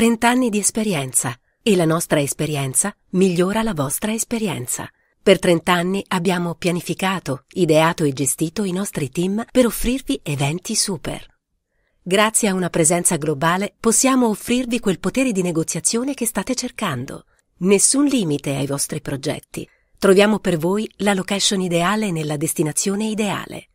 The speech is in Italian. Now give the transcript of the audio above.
30 anni di esperienza e la nostra esperienza migliora la vostra esperienza. Per 30 anni abbiamo pianificato, ideato e gestito i nostri team per offrirvi eventi super. Grazie a una presenza globale possiamo offrirvi quel potere di negoziazione che state cercando. Nessun limite ai vostri progetti. Troviamo per voi la location ideale nella destinazione ideale.